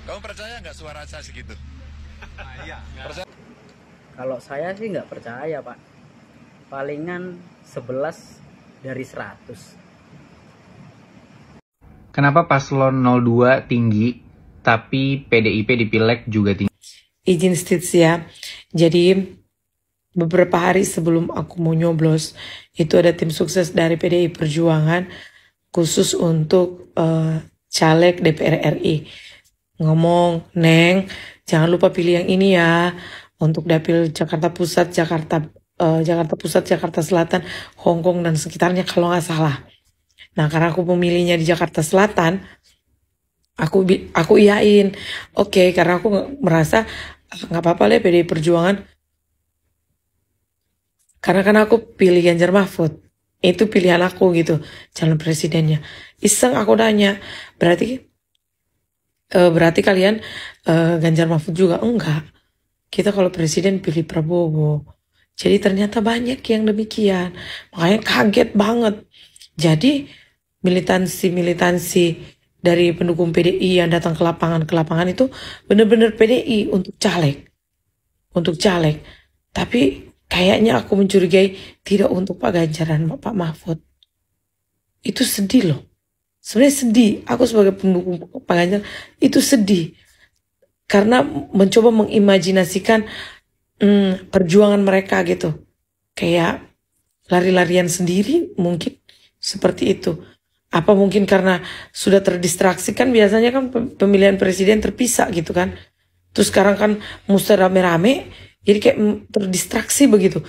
Kamu percaya nggak suara saya segitu? iya. Kalau saya sih nggak percaya pak. Palingan 11 dari 100. Kenapa paslon 02 tinggi, tapi PDIP di pileg juga tinggi? Izin stits ya. Jadi beberapa hari sebelum aku mau nyoblos itu ada tim sukses dari PDI Perjuangan khusus untuk uh, caleg DPR RI ngomong, Neng, jangan lupa pilih yang ini ya untuk dapil Jakarta Pusat, Jakarta uh, Jakarta Pusat, Jakarta Selatan, Hong Kong dan sekitarnya kalau nggak salah. Nah karena aku pemilihnya di Jakarta Selatan, aku aku iyain, oke okay, karena aku merasa nggak apa-apa deh PDI Perjuangan. Karena kan aku pilih Ganjar Mahfud, itu pilihan aku gitu calon presidennya. Iseng aku nanya berarti e, berarti kalian e, Ganjar Mahfud juga enggak. Kita kalau presiden pilih Prabowo. Jadi ternyata banyak yang demikian. Makanya kaget banget. Jadi militansi-militansi dari pendukung PDI yang datang ke lapangan ke lapangan itu benar-benar PDI untuk caleg. Untuk caleg. Tapi kayaknya aku mencurigai tidak untuk Pak Ganjar dan Pak Mahfud. Itu sedih loh sebenarnya sedih aku sebagai pendukung Pak Ganjar itu sedih karena mencoba mengimajinasikan hmm, perjuangan mereka gitu kayak lari-larian sendiri mungkin seperti itu apa mungkin karena sudah terdistraksi kan biasanya kan pemilihan presiden terpisah gitu kan terus sekarang kan muster rame-rame jadi kayak terdistraksi begitu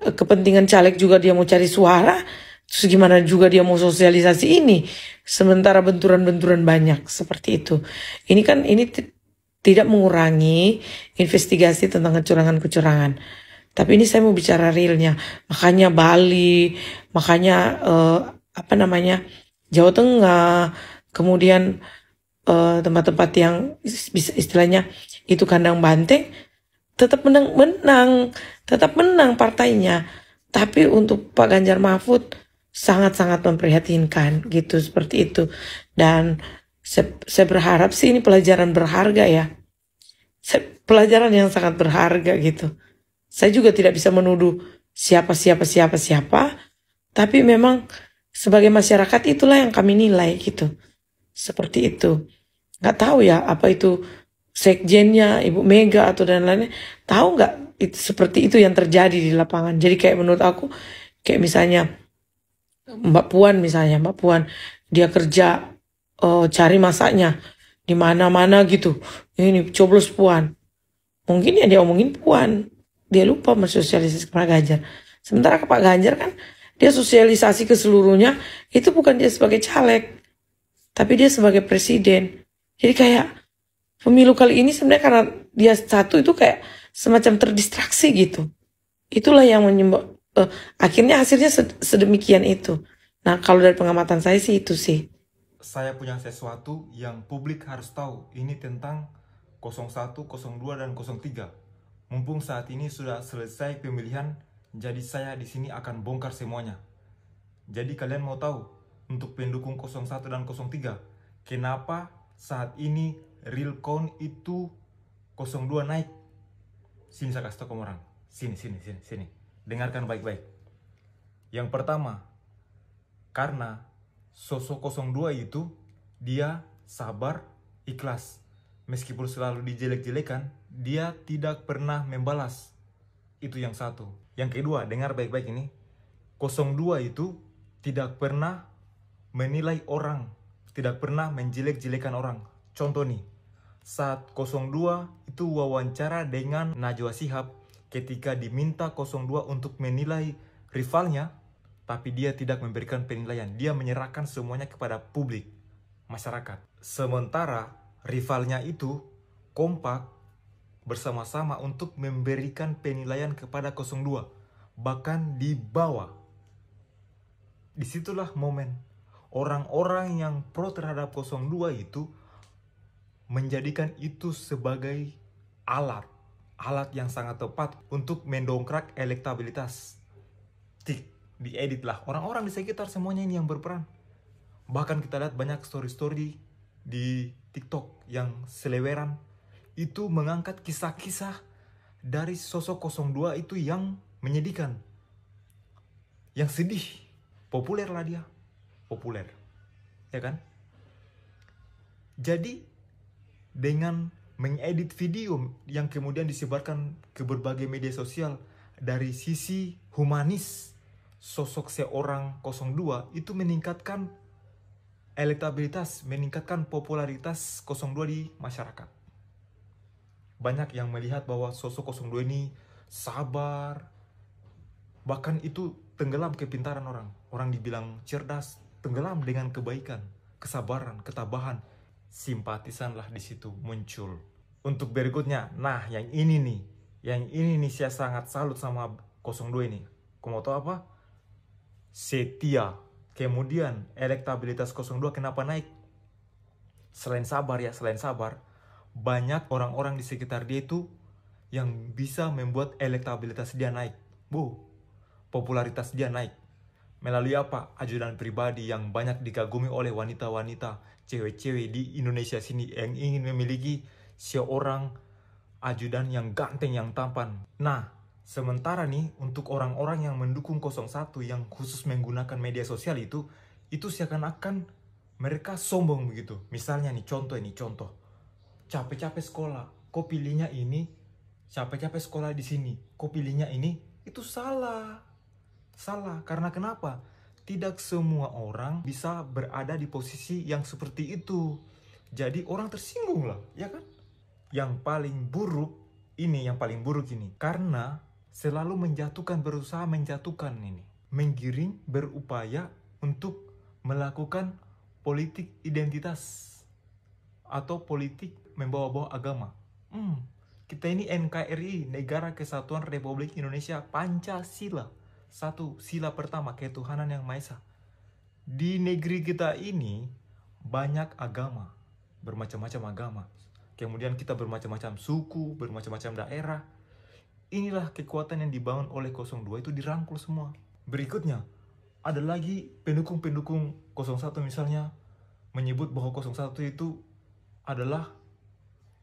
kepentingan caleg juga dia mau cari suara Terus gimana juga dia mau sosialisasi ini? Sementara benturan-benturan banyak seperti itu. Ini kan ini tidak mengurangi investigasi tentang kecurangan-kecurangan. Tapi ini saya mau bicara realnya. Makanya Bali, makanya uh, apa namanya Jawa Tengah, kemudian eh, tempat-tempat uh, yang bisa istilahnya itu kandang banteng tetap menang, menang, tetap menang partainya. Tapi untuk Pak Ganjar Mahfud sangat-sangat memprihatinkan gitu seperti itu dan saya, saya berharap sih ini pelajaran berharga ya saya, pelajaran yang sangat berharga gitu saya juga tidak bisa menuduh siapa siapa siapa siapa tapi memang sebagai masyarakat itulah yang kami nilai gitu seperti itu nggak tahu ya apa itu sekjennya ibu Mega atau dan lainnya tahu nggak itu seperti itu yang terjadi di lapangan jadi kayak menurut aku kayak misalnya Mbak Puan misalnya, Mbak Puan dia kerja uh, cari masaknya di mana-mana gitu. Ini coblos Puan. Mungkin ya dia omongin Puan. Dia lupa mensosialisasi ke Pak Ganjar. Sementara ke Pak Ganjar kan dia sosialisasi ke seluruhnya itu bukan dia sebagai caleg. Tapi dia sebagai presiden. Jadi kayak pemilu kali ini sebenarnya karena dia satu itu kayak semacam terdistraksi gitu. Itulah yang menyebab, uh, akhirnya hasilnya sedemikian itu. Nah, kalau dari pengamatan saya sih itu sih. Saya punya sesuatu yang publik harus tahu. Ini tentang 01, 02 dan 03. Mumpung saat ini sudah selesai pemilihan, jadi saya di sini akan bongkar semuanya. Jadi kalian mau tahu untuk pendukung 01 dan 03, kenapa saat ini real count itu 02 naik? Sini saya kasih tahu orang. Sini, sini, sini, sini. Dengarkan baik-baik. Yang pertama, karena sosok 02 itu dia sabar, ikhlas. Meskipun selalu dijelek-jelekan, dia tidak pernah membalas. Itu yang satu. Yang kedua, dengar baik-baik ini. 02 itu tidak pernah menilai orang, tidak pernah menjelek-jelekan orang. Contoh nih, saat 02 itu wawancara dengan Najwa Sihab, ketika diminta 02 untuk menilai rivalnya, tapi dia tidak memberikan penilaian. Dia menyerahkan semuanya kepada publik, masyarakat. Sementara rivalnya itu kompak bersama-sama untuk memberikan penilaian kepada 02, bahkan di bawah. Disitulah momen orang-orang yang pro terhadap 02 itu menjadikan itu sebagai alat alat yang sangat tepat untuk mendongkrak elektabilitas. Tik, lah. Orang-orang di sekitar semuanya ini yang berperan. Bahkan kita lihat banyak story-story di TikTok yang seleweran. Itu mengangkat kisah-kisah dari sosok 02 itu yang menyedihkan. Yang sedih. Populer lah dia. Populer. Ya kan? Jadi, dengan mengedit video yang kemudian disebarkan ke berbagai media sosial dari sisi humanis sosok seorang 02 itu meningkatkan elektabilitas, meningkatkan popularitas 02 di masyarakat. Banyak yang melihat bahwa sosok 02 ini sabar, bahkan itu tenggelam kepintaran orang. Orang dibilang cerdas, tenggelam dengan kebaikan, kesabaran, ketabahan, simpatisan lah di situ muncul. Untuk berikutnya, nah yang ini nih, yang ini nih saya sangat salut sama 02 ini. Kamu tahu apa? Setia. Kemudian elektabilitas 02 kenapa naik? Selain sabar ya, selain sabar, banyak orang-orang di sekitar dia itu yang bisa membuat elektabilitas dia naik. Bu, popularitas dia naik. Melalui apa? Ajudan pribadi yang banyak dikagumi oleh wanita-wanita cewek-cewek di Indonesia sini yang ingin memiliki seorang ajudan yang ganteng yang tampan. Nah, sementara nih untuk orang-orang yang mendukung 01 yang khusus menggunakan media sosial itu itu seakan-akan mereka sombong begitu. Misalnya nih contoh ini contoh. Capek-capek sekolah, kok pilihnya ini? Capek-capek sekolah di sini, kok pilihnya ini? Itu salah. Salah karena kenapa? tidak semua orang bisa berada di posisi yang seperti itu. Jadi orang tersinggung lah, ya kan? Yang paling buruk ini yang paling buruk ini karena selalu menjatuhkan berusaha menjatuhkan ini, menggiring berupaya untuk melakukan politik identitas atau politik membawa-bawa agama. Hmm, kita ini NKRI, Negara Kesatuan Republik Indonesia Pancasila. Satu, sila pertama, ketuhanan yang Maha Di negeri kita ini banyak agama, bermacam-macam agama. Kemudian kita bermacam-macam suku, bermacam-macam daerah. Inilah kekuatan yang dibangun oleh 02 itu dirangkul semua. Berikutnya, ada lagi pendukung-pendukung 01 misalnya menyebut bahwa 01 itu adalah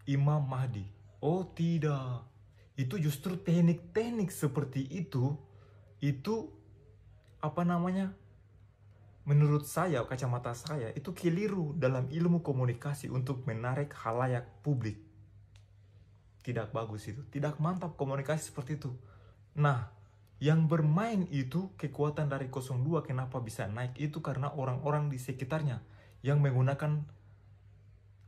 Imam Mahdi. Oh tidak, itu justru teknik-teknik seperti itu itu apa namanya menurut saya kacamata saya itu keliru dalam ilmu komunikasi untuk menarik halayak publik tidak bagus itu tidak mantap komunikasi seperti itu nah yang bermain itu kekuatan dari 02 kenapa bisa naik itu karena orang-orang di sekitarnya yang menggunakan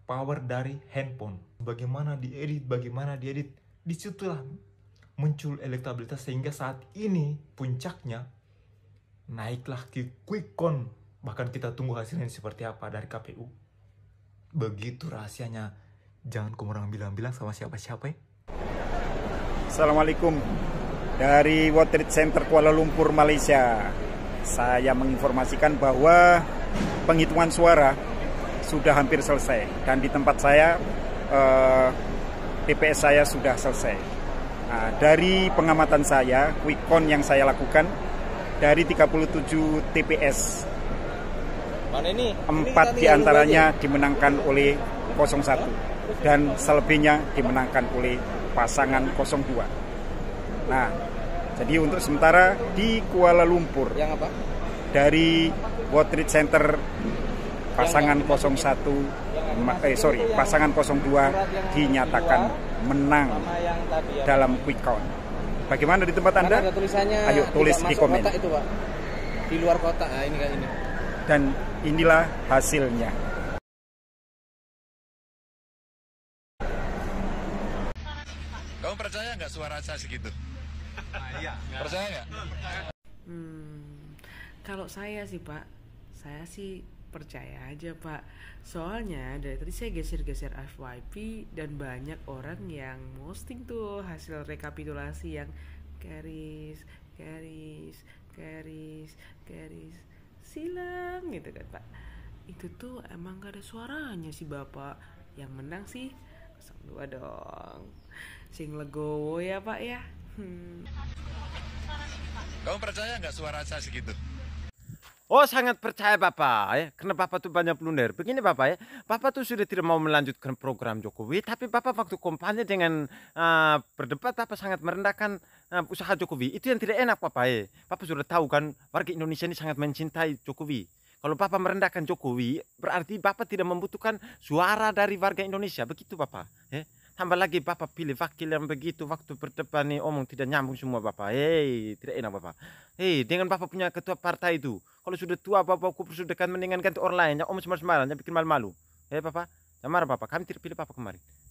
power dari handphone bagaimana diedit bagaimana diedit disitulah muncul elektabilitas sehingga saat ini puncaknya naiklah ke quick count bahkan kita tunggu hasilnya seperti apa dari KPU begitu rahasianya jangan kau orang bilang-bilang sama siapa-siapa ya Assalamualaikum dari Water Center Kuala Lumpur Malaysia saya menginformasikan bahwa penghitungan suara sudah hampir selesai dan di tempat saya eh, TPS saya sudah selesai Nah, dari pengamatan saya, quick count yang saya lakukan dari 37 TPS Mana ini? Empat diantaranya dimenangkan oleh 01 dan selebihnya dimenangkan oleh pasangan 02. Nah, jadi untuk sementara di Kuala Lumpur yang apa? Dari World Trade Center pasangan 01 eh sorry pasangan 02 dinyatakan menang dalam quick count. Bagaimana di tempat anda? Ayo tulis di komen. itu, Pak. Di luar kota, nah, ini ini. Dan inilah hasilnya. Kamu percaya nggak suara saya segitu? Ah, iya. percaya nggak? Hmm, kalau saya sih Pak, saya sih percaya aja pak soalnya dari tadi saya geser-geser FYP dan banyak orang yang posting tuh hasil rekapitulasi yang garis garis garis garis silang gitu kan pak itu tuh emang gak ada suaranya sih bapak yang menang sih 02 dong sing legowo ya pak ya hmm. kamu percaya nggak suara saya segitu Oh sangat percaya Bapak ya. Karena Bapak tuh banyak blunder. Begini Bapak ya. Bapak tuh sudah tidak mau melanjutkan program Jokowi. Tapi Bapak waktu kampanye dengan uh, berdebat Bapak sangat merendahkan uh, usaha Jokowi. Itu yang tidak enak Bapak ya. Bapak sudah tahu kan warga Indonesia ini sangat mencintai Jokowi. Kalau Bapak merendahkan Jokowi berarti Bapak tidak membutuhkan suara dari warga Indonesia. Begitu Bapak ya tambah lagi bapak pilih wakil yang begitu waktu berdepan nih omong tidak nyambung semua bapak hei tidak enak bapak hei dengan bapak punya ketua partai itu kalau sudah tua bapak aku sudah kan mendingan ganti orang lain Yang omong semar semaran yang bikin malu-malu hei eh, bapak jangan marah bapak kami tidak pilih bapak kemarin